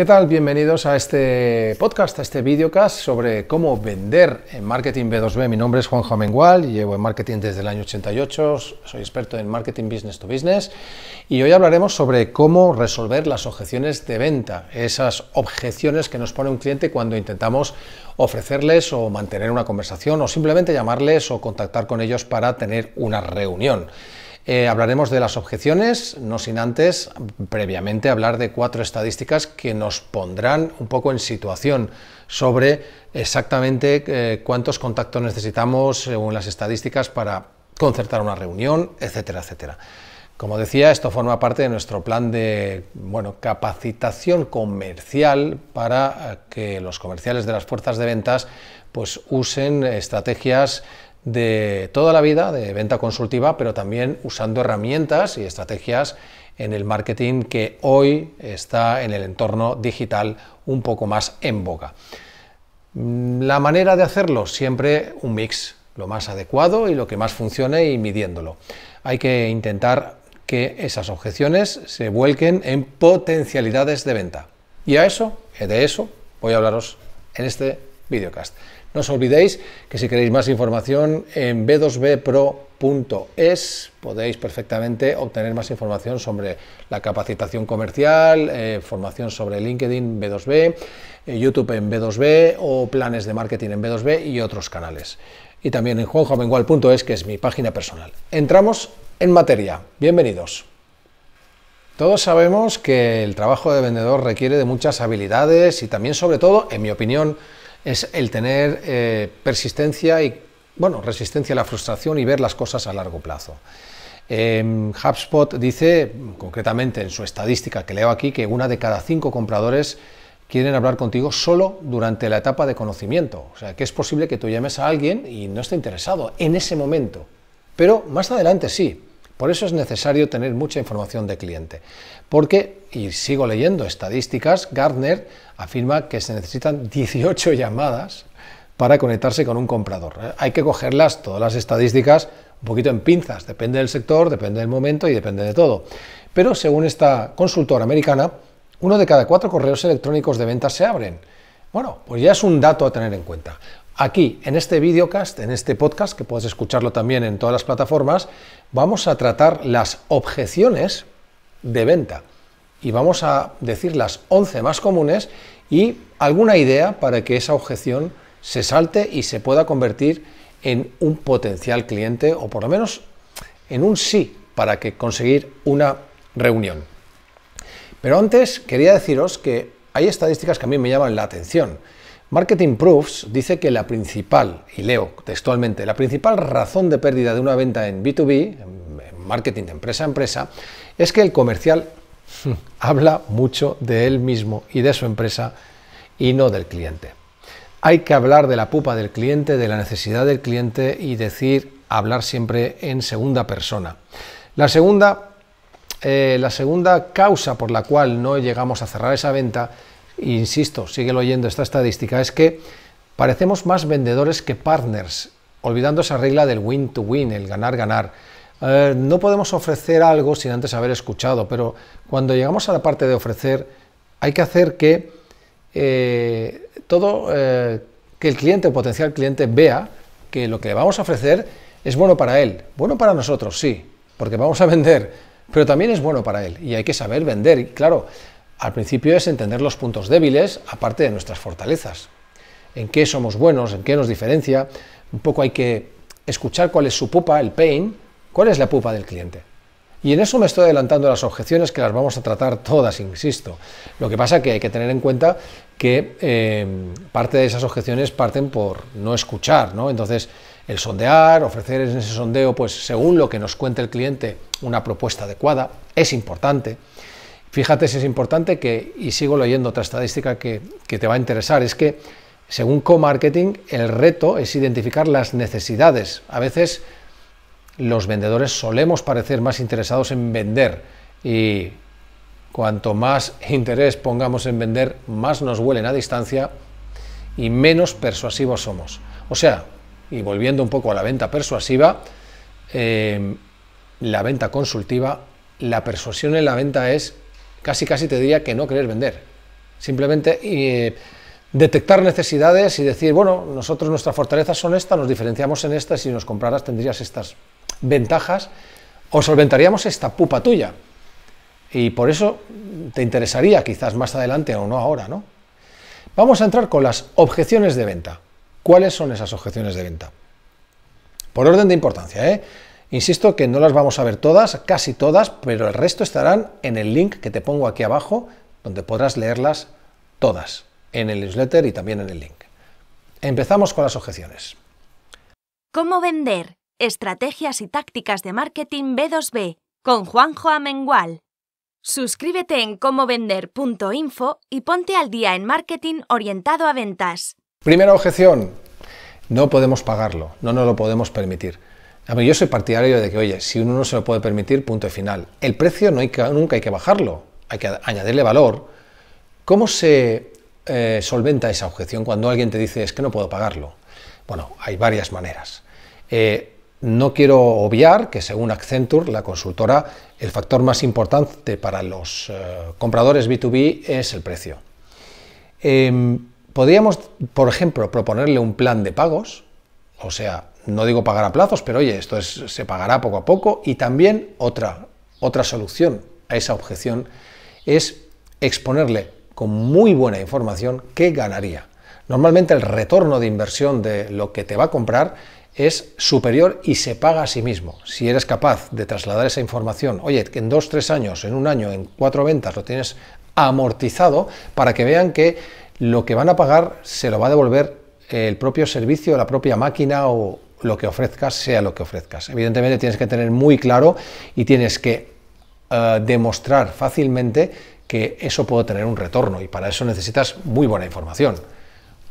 ¿Qué tal? Bienvenidos a este podcast, a este videocast sobre cómo vender en marketing B2B. Mi nombre es Juanjo Amengual, llevo en marketing desde el año 88, soy experto en marketing business to business y hoy hablaremos sobre cómo resolver las objeciones de venta, esas objeciones que nos pone un cliente cuando intentamos ofrecerles o mantener una conversación o simplemente llamarles o contactar con ellos para tener una reunión. Eh, hablaremos de las objeciones, no sin antes previamente hablar de cuatro estadísticas que nos pondrán un poco en situación sobre exactamente eh, cuántos contactos necesitamos según las estadísticas para concertar una reunión, etcétera, etcétera. Como decía, esto forma parte de nuestro plan de bueno, capacitación comercial para eh, que los comerciales de las fuerzas de ventas pues, usen estrategias de toda la vida, de venta consultiva, pero también usando herramientas y estrategias en el marketing que hoy está en el entorno digital un poco más en boca mm, La manera de hacerlo, siempre un mix, lo más adecuado y lo que más funcione y midiéndolo. Hay que intentar que esas objeciones se vuelquen en potencialidades de venta. Y a eso, de eso, voy a hablaros en este videocast. No os olvidéis que si queréis más información en b2bpro.es podéis perfectamente obtener más información sobre la capacitación comercial, información eh, formación sobre LinkedIn B2B, eh, YouTube en B2B o planes de marketing en B2B y otros canales. Y también en juanjoamengual.es que es mi página personal. Entramos en materia. Bienvenidos. Todos sabemos que el trabajo de vendedor requiere de muchas habilidades y también, sobre todo, en mi opinión, es el tener eh, persistencia y, bueno, resistencia a la frustración y ver las cosas a largo plazo. Em, HubSpot dice, concretamente en su estadística que leo aquí, que una de cada cinco compradores quieren hablar contigo solo durante la etapa de conocimiento. O sea, que es posible que tú llames a alguien y no esté interesado en ese momento. Pero más adelante sí. Por eso es necesario tener mucha información de cliente. Porque, y sigo leyendo estadísticas, Gartner afirma que se necesitan 18 llamadas para conectarse con un comprador. ¿eh? Hay que cogerlas, todas las estadísticas, un poquito en pinzas. Depende del sector, depende del momento y depende de todo. Pero según esta consultora americana, uno de cada cuatro correos electrónicos de ventas se abren. Bueno, pues ya es un dato a tener en cuenta. Aquí, en este videocast, en este podcast, que puedes escucharlo también en todas las plataformas, vamos a tratar las objeciones de venta y vamos a decir las 11 más comunes y alguna idea para que esa objeción se salte y se pueda convertir en un potencial cliente o por lo menos en un sí para que conseguir una reunión. Pero antes quería deciros que hay estadísticas que a mí me llaman la atención. Marketing Proofs dice que la principal, y leo textualmente, la principal razón de pérdida de una venta en B2B, marketing de empresa a empresa, es que el comercial habla mucho de él mismo y de su empresa y no del cliente. Hay que hablar de la pupa del cliente, de la necesidad del cliente y decir, hablar siempre en segunda persona. La segunda, eh, la segunda causa por la cual no llegamos a cerrar esa venta insisto, sigue oyendo esta estadística, es que parecemos más vendedores que partners, olvidando esa regla del win-to-win, el ganar-ganar. Eh, no podemos ofrecer algo sin antes haber escuchado, pero cuando llegamos a la parte de ofrecer, hay que hacer que eh, todo, eh, que el cliente o potencial cliente vea que lo que le vamos a ofrecer es bueno para él, bueno para nosotros, sí, porque vamos a vender, pero también es bueno para él y hay que saber vender. Y claro, al principio es entender los puntos débiles, aparte de nuestras fortalezas. En qué somos buenos, en qué nos diferencia. Un poco hay que escuchar cuál es su pupa, el pain, cuál es la pupa del cliente. Y en eso me estoy adelantando a las objeciones que las vamos a tratar todas, insisto. Lo que pasa que hay que tener en cuenta que em, parte de esas objeciones parten por no escuchar, ¿no? Entonces, el sondear, ofrecer en ese sondeo, pues según lo que nos cuente el cliente, una propuesta adecuada, es importante. Fíjate si es importante que, y sigo leyendo otra estadística que, te va a interesar, es que según co-marketing el reto es identificar las necesidades. A veces los vendedores solemos parecer más interesados en vender y cuanto más interés pongamos en vender, más nos huelen a distancia y menos persuasivos somos. O sea, y volviendo un poco a la venta persuasiva, eh, la venta consultiva, la persuasión en la venta es casi casi te diría que no querer vender. Simplemente eh, detectar necesidades y decir, bueno, nosotros nuestra fortalezas son estas, nos diferenciamos en estas, si nos compraras tendrías estas ventajas o solventaríamos esta pupa tuya. Y por eso te interesaría quizás más adelante o no ahora, ¿no? Vamos a entrar con las objeciones de venta. ¿Cuáles son esas objeciones de venta? Por orden de importancia, ¿eh? Insisto que no las vamos a ver todas, casi todas, pero el resto estarán en el link que te pongo aquí abajo, donde podrás leerlas todas, en el newsletter y también en el link. Empezamos con las objeciones. ¿Cómo vender? Estrategias y tácticas de marketing B2B con Juanjo Amengual. Suscríbete en comovender.info y ponte al día en marketing orientado a ventas. Primera objeción, no podemos pagarlo, no nos lo podemos permitir yo soy partidario de que, oye, si uno no se lo puede permitir, punto final. El precio nunca hay que bajarlo, hay que añadirle valor. ¿Cómo se eh, solventa esa objeción cuando alguien te dice es que no puedo pagarlo? Bueno, hay varias maneras. Eh, no quiero obviar que según Accenture, la consultora, el factor más importante para los eh, compradores B2B es el precio. Em, podríamos, por ejemplo, proponerle un plan de pagos, o sea, no digo pagar a plazos, pero oye, esto se pagará poco a poco. Y también otra, otra solución a esa objeción es exponerle con muy buena información qué ganaría. Normalmente el retorno de inversión de lo que te va a comprar es superior y se paga a sí mismo. Si eres capaz de trasladar esa información, oye, que en dos, tres años, en un año, en cuatro ventas lo tienes amortizado para que vean que lo que van a pagar se lo va a devolver el propio servicio, la propia máquina o, lo que ofrezcas sea lo que ofrezcas. Evidentemente tienes que tener muy claro y tienes que eh, demostrar fácilmente que eso puede tener un retorno y para eso necesitas muy buena información.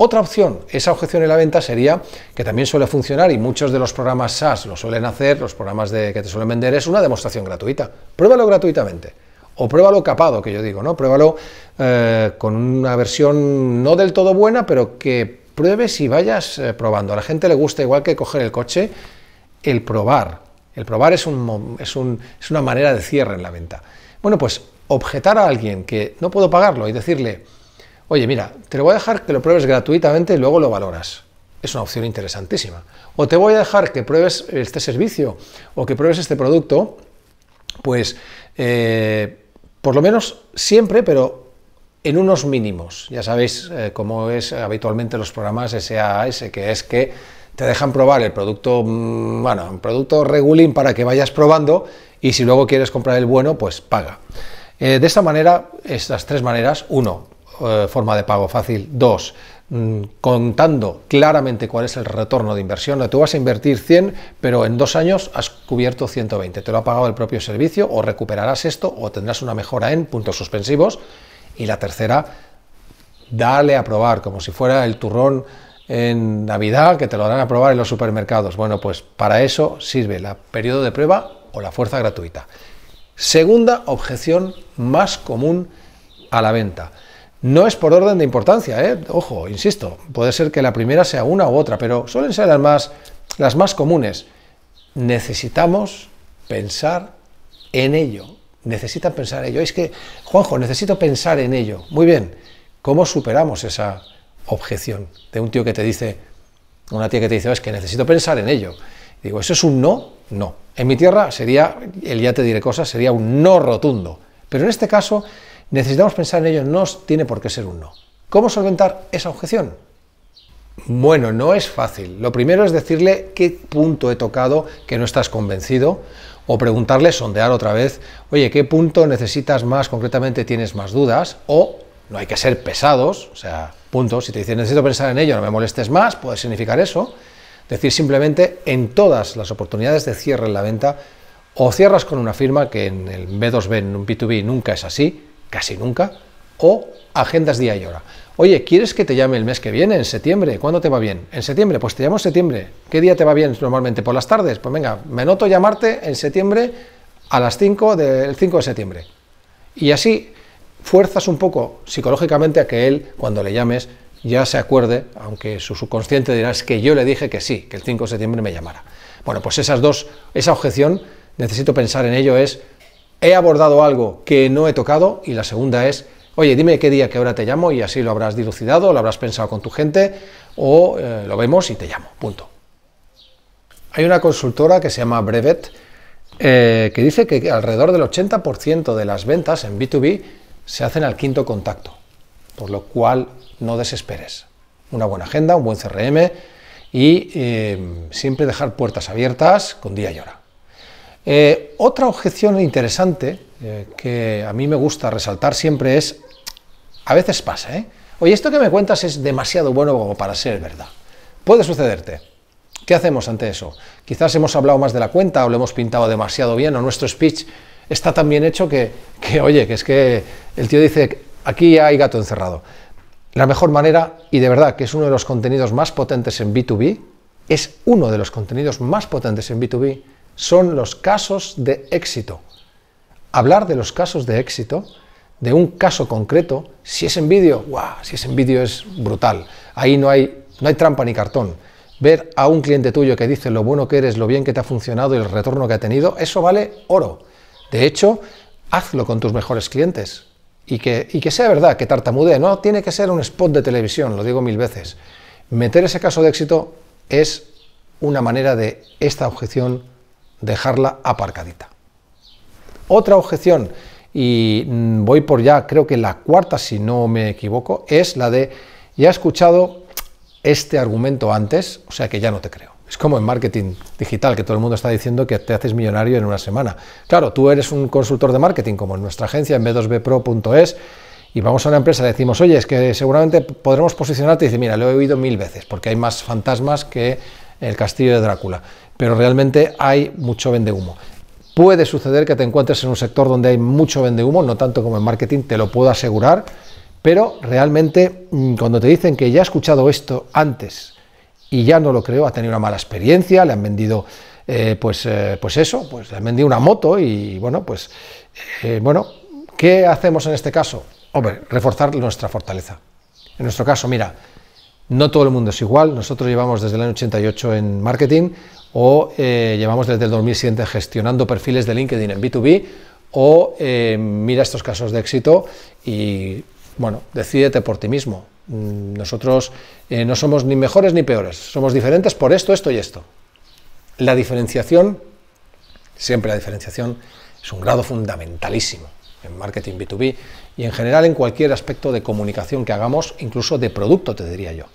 Otra opción, esa objeción en la venta sería, que también suele funcionar y muchos de los programas SaaS lo suelen hacer, los programas de, que te suelen vender, es una demostración gratuita. Pruébalo gratuitamente. O pruébalo capado, que yo digo, ¿no? Pruébalo eh, con una versión no del todo buena, pero que pruebes y vayas eh, probando. A la gente le gusta, igual que coger el coche, el probar. El probar es, un, es, una manera de cierre en la venta. Bueno, pues objetar a alguien que no puedo pagarlo y decirle, oye, mira, te lo voy a dejar que lo pruebes gratuitamente y luego lo valoras. Es una opción interesantísima. O te voy a dejar que pruebes este servicio o que pruebes este producto, pues eh, por lo menos siempre, pero en unos mínimos. Ya sabéis eh, cómo es habitualmente los programas SAS, que es que te dejan probar el producto, mm, bueno, un producto regulín para que vayas probando y si luego quieres comprar el bueno, pues paga. Eh, de esta manera, estas tres maneras, uno, eh, forma de pago fácil, dos, mm, contando claramente cuál es el retorno de inversión, tú vas a invertir 100, pero en dos años has cubierto 120, te lo ha pagado el propio servicio o recuperarás esto o tendrás una mejora en puntos suspensivos y la tercera, darle a probar, como si fuera el turrón en Navidad, que te lo dan a probar en los supermercados. Bueno, pues para eso sirve el periodo de prueba o la fuerza gratuita. Segunda objeción más común a la venta. No es por orden de importancia, ¿eh? ojo, insisto, puede ser que la primera sea una u otra, pero suelen ser las más, las más comunes. Necesitamos pensar en ello necesitan pensar en ello. Es que, Juanjo, necesito pensar en ello. Muy bien, ¿cómo superamos esa objeción de un tío que te dice, una tía que te dice, es que necesito pensar en ello? Digo, ¿eso es un no? No. En mi tierra sería, el ya te diré cosas, sería un no rotundo. Pero en este caso, necesitamos pensar en ello, no tiene por qué ser un no. ¿Cómo solventar esa objeción? Bueno, no es fácil. Lo primero es decirle qué punto he tocado que no estás convencido o preguntarle, sondear otra vez, oye, ¿qué punto necesitas más? Concretamente tienes más dudas o no hay que ser pesados, o sea, punto, si te dicen necesito pensar en ello, no me molestes más, puede significar eso. Decir simplemente en todas las oportunidades de cierre en la venta, o cierras con una firma que en el B2B, en un B2B nunca es así, casi nunca, o agendas día y hora. Oye, ¿quieres que te llame el mes que viene, en septiembre? ¿Cuándo te va bien? En septiembre, pues te llamo en septiembre. ¿Qué día te va bien normalmente? ¿Por las tardes? Pues venga, me noto llamarte en septiembre a las 5 del 5 de septiembre. Y así fuerzas un poco psicológicamente a que él, cuando le llames, ya se acuerde, aunque su subconsciente dirá es que yo le dije que sí, que el 5 de septiembre me llamara. Bueno, pues esas dos, esa objeción, necesito pensar en ello, es he abordado algo que no he tocado y la segunda es oye, dime qué día, qué hora te llamo y así lo habrás dilucidado, lo habrás pensado con tu gente o eh, lo vemos y te llamo, punto. Hay una consultora que se llama Brevet eh, que dice que alrededor del 80% de las ventas en B2B se hacen al quinto contacto, por lo cual no desesperes. Una buena agenda, un buen CRM y eh, siempre dejar puertas abiertas con día y hora. otra objeción interesante que a mí me gusta resaltar siempre es a veces pasa, ¿eh? Oye, esto que me cuentas es demasiado bueno como para ser verdad. Puede sucederte. ¿Qué hacemos ante eso? Quizás hemos hablado más de la cuenta o lo hemos pintado demasiado bien o nuestro speech está tan bien hecho que, que oye, que es que el tío dice, aquí hay gato encerrado. La mejor manera, y de verdad que es uno de los contenidos más potentes en B2B, es uno de los contenidos más potentes en B2B, son los casos de éxito. Hablar de los casos de éxito de un caso concreto, si es en vídeo, ¡guau! si es en vídeo es brutal. Ahí no hay, no hay trampa ni cartón. Ver a un cliente tuyo que dice lo bueno que eres, lo bien que te ha funcionado y el retorno que ha tenido, eso vale oro. De hecho, hazlo con tus mejores clientes. Y que, y que sea verdad, que tartamudee, no tiene que ser un spot de televisión, lo digo mil veces. Meter ese caso de éxito es una manera de esta objeción dejarla aparcadita. Otra objeción y mm, voy por ya, creo que la cuarta, si no me equivoco, es la de, ya he escuchado este argumento antes, o sea que ya no te creo. Es como en marketing digital, que todo el mundo está diciendo que te haces millonario en una semana. Claro, tú eres un consultor de marketing, como en nuestra agencia, en b2bpro.es, y vamos a una empresa, decimos, oye, es que seguramente podremos posicionarte, y dice, mira, lo he oído mil veces, porque hay más fantasmas que el castillo de Drácula, pero realmente hay mucho vende humo Puede suceder que te encuentres en un sector donde hay mucho vende humo, no tanto como en marketing, te lo puedo asegurar, pero realmente mm, cuando te dicen que ya ha escuchado esto antes y ya no lo creo, ha tenido una mala experiencia, le han vendido eh, pues, eh, pues eso, pues le han vendido una moto y bueno, pues eh, bueno, ¿qué hacemos en este caso? Hombre, reforzar nuestra fortaleza. En nuestro caso, mira, no todo el mundo es igual, nosotros llevamos desde el año 88 en marketing, o eh, llevamos desde el 2007 gestionando perfiles de LinkedIn en B2B, o eh, mira estos casos de éxito y, bueno, decídete por ti mismo. Mm, nosotros eh, no somos ni mejores ni peores, somos diferentes por esto, esto y esto. La diferenciación, siempre la diferenciación, es un grado fundamentalísimo en marketing B2B y en general en cualquier aspecto de comunicación que hagamos, incluso de producto, te diría yo.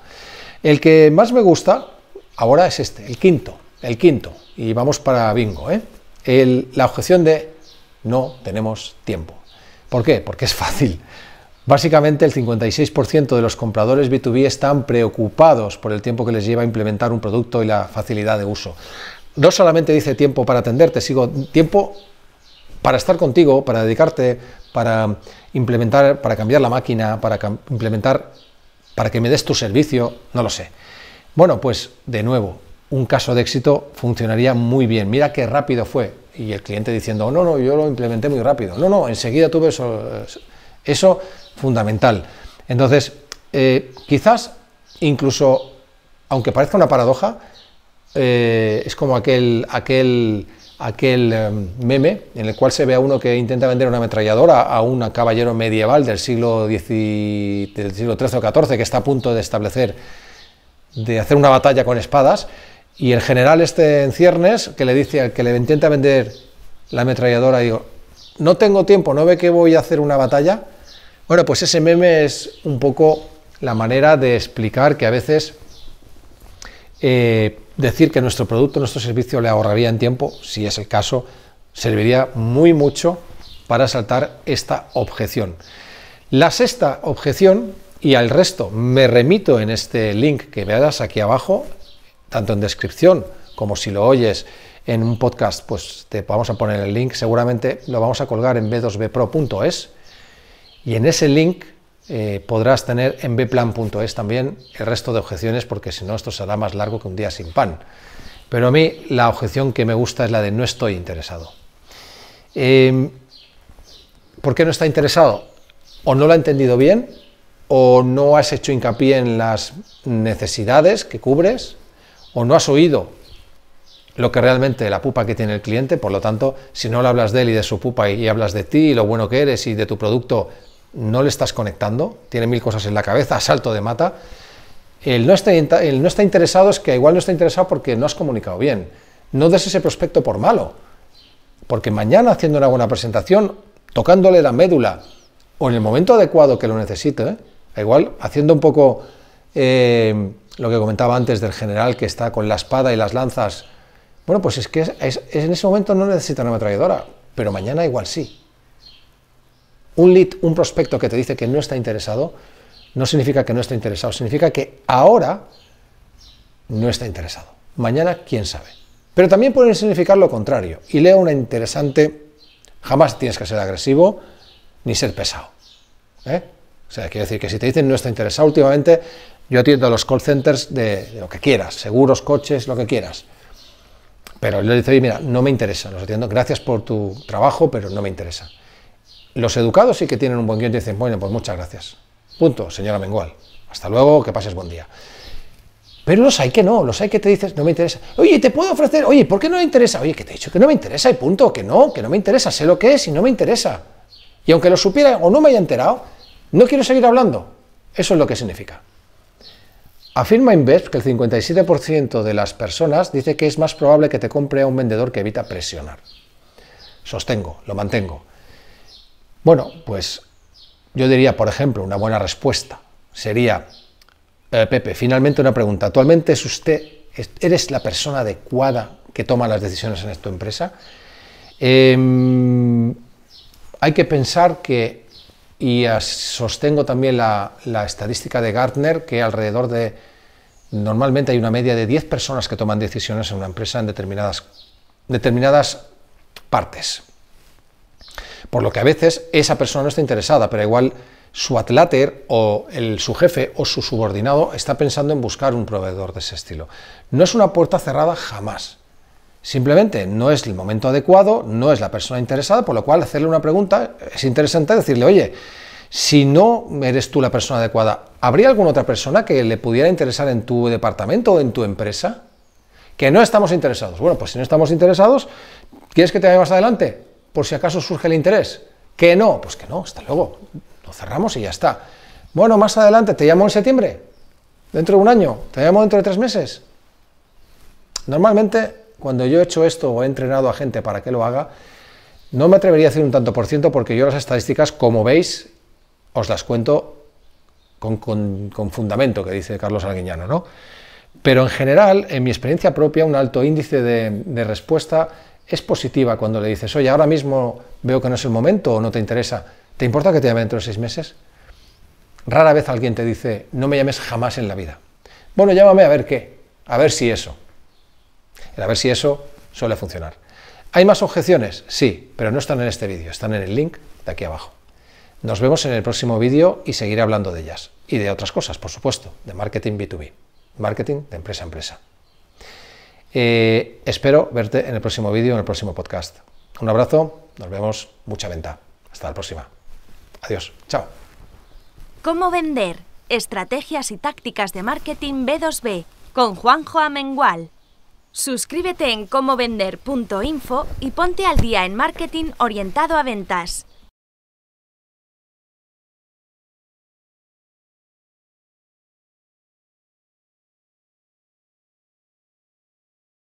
El que más me gusta ahora es este, el quinto, el quinto, y vamos para bingo. ¿eh? la objeción de no tenemos tiempo. ¿Por qué? Porque es fácil. Básicamente el 56% de los compradores B2B están preocupados por el tiempo que les lleva a implementar un producto y la facilidad de uso. No solamente dice tiempo para atenderte, sigo tiempo para estar contigo, para dedicarte, para implementar, para cambiar la máquina, para implementar, para que me des tu servicio, no lo sé. Bueno, pues de nuevo, un caso de éxito funcionaría muy bien. Mira qué rápido fue. Y el cliente diciendo, no, no, yo lo implementé muy rápido. No, no, enseguida tuve eso. Eh, eso fundamental. Entonces, eh, quizás incluso, aunque parezca una paradoja, eh, es como aquel, aquel, aquel em, meme en el cual se ve a uno que intenta vender una ametralladora a un caballero medieval del siglo, XIII, del siglo XIII o XIV que está a punto de establecer, de hacer una batalla con espadas y el general este en ciernes, que le dice al que le intenta vender la ametralladora, digo, no tengo tiempo, no ve que voy a hacer una batalla. Bueno, pues ese meme es un poco la manera de explicar que a veces eh, decir que nuestro producto, nuestro servicio le ahorraría en tiempo, si es el caso, serviría muy mucho para saltar esta objeción. La sexta objeción, y al resto me remito en este link que veas aquí abajo, tanto en descripción como si lo oyes en un podcast, pues te vamos a poner el link, seguramente lo vamos a colgar en b2bpro.es y en ese link eh, podrás tener en bplan.es también el resto de objeciones porque si no esto será más largo que un día sin pan. Pero a mí la objeción que me gusta es la de no estoy interesado. Em, ¿Por qué no está interesado? ¿O no lo ha entendido bien? ¿O no has hecho hincapié en las necesidades que cubres? o no has oído lo que realmente la pupa que tiene el cliente, por lo tanto, si no le hablas de él y de su pupa y, hablas de ti y lo bueno que eres y de tu producto, no le estás conectando, tiene mil cosas en la cabeza, salto de mata. El no, está, no está interesado es que igual no está interesado porque no has comunicado bien. No des ese prospecto por malo, porque mañana haciendo una buena presentación, tocándole la médula o en el momento adecuado que lo necesite, igual haciendo un poco... Eh, lo que comentaba antes del general que está con la espada y las lanzas. Bueno, pues es que en ese momento no necesita una traidora pero mañana igual sí. Un lead, un prospecto que te dice que no está interesado, no significa que no está interesado, significa que ahora no está interesado. Mañana, quién sabe. Pero también puede significar lo contrario. Y leo una interesante, jamás tienes que ser agresivo ni ser pesado. ¿eh? O sea, quiero decir que si te dicen no está interesado, últimamente yo atiendo a los call centers de, lo que quieras, seguros, coches, lo que quieras. Pero le dice, mira, no me interesa, los atiendo, gracias por tu trabajo, pero no me interesa. Los educados sí que tienen un buen guión y dicen, bueno, pues muchas gracias. Punto, señora Mengual. Hasta luego, que pases buen día. Pero los hay que no, los hay que te dices, no me interesa. Oye, te puedo ofrecer, oye, ¿por qué no me interesa? Oye, que te he dicho que no me interesa y punto, que no, que no me interesa, sé lo que es y no me interesa. Y aunque lo supiera o no me haya enterado, no quiero seguir hablando. Eso es lo que significa. Afirma Invest que el 57% de las personas dice que es más probable que te compre a un vendedor que evita presionar. Sostengo, lo mantengo. Bueno, pues yo diría, por ejemplo, una buena respuesta sería, eh, Pepe, finalmente una pregunta. ¿Actualmente es usted, eres la persona adecuada que toma las decisiones en tu empresa? Em, hay que pensar que y sostengo también la, estadística de Gartner que alrededor de, normalmente hay una media de 10 personas que toman decisiones en una empresa en determinadas, determinadas partes. Por lo que a veces esa persona no está interesada, pero igual su atláter o su jefe o su subordinado está pensando en buscar un proveedor de ese estilo. No es una puerta cerrada jamás. Simplemente no es el momento adecuado, no es la persona interesada, por lo cual hacerle una pregunta es interesante decirle, oye, si no eres tú la persona adecuada, ¿habría alguna otra persona que le pudiera interesar en tu departamento o en tu empresa? Que no estamos interesados. Bueno, pues si no estamos interesados, ¿quieres que te vaya más adelante? Por si acaso surge el interés. Que no, pues que no, hasta luego. Lo cerramos y ya está. Bueno, más adelante, ¿te llamo en septiembre? ¿Dentro de un año? ¿Te llamo dentro de tres meses? Normalmente cuando yo he hecho esto o he entrenado a gente para que lo haga, no me atrevería a decir un tanto por ciento porque yo las estadísticas, como veis, os las cuento con, fundamento, que dice Carlos alguiñano ¿no? Pero en general, en mi experiencia propia, un alto índice de, de respuesta es positiva cuando le dices, oye, ahora mismo veo que no es el momento o no te interesa, ¿te importa que te llame dentro de seis meses? Rara vez alguien te dice, no me llames jamás en la vida. Bueno, llámame a ver qué, a ver si eso a ver si eso suele funcionar. ¿Hay más objeciones? Sí, pero no están en este vídeo, están en el link de aquí abajo. Nos vemos en el próximo vídeo y seguiré hablando de ellas y de otras cosas, por supuesto, de marketing B2B, marketing de empresa a empresa. Eh, espero verte en el próximo vídeo, en el próximo podcast. Un abrazo, nos vemos, mucha venta. Hasta la próxima. Adiós, chao. ¿Cómo vender? Estrategias y tácticas de marketing b b con Suscríbete en comovender.info y ponte al día en marketing orientado a ventas.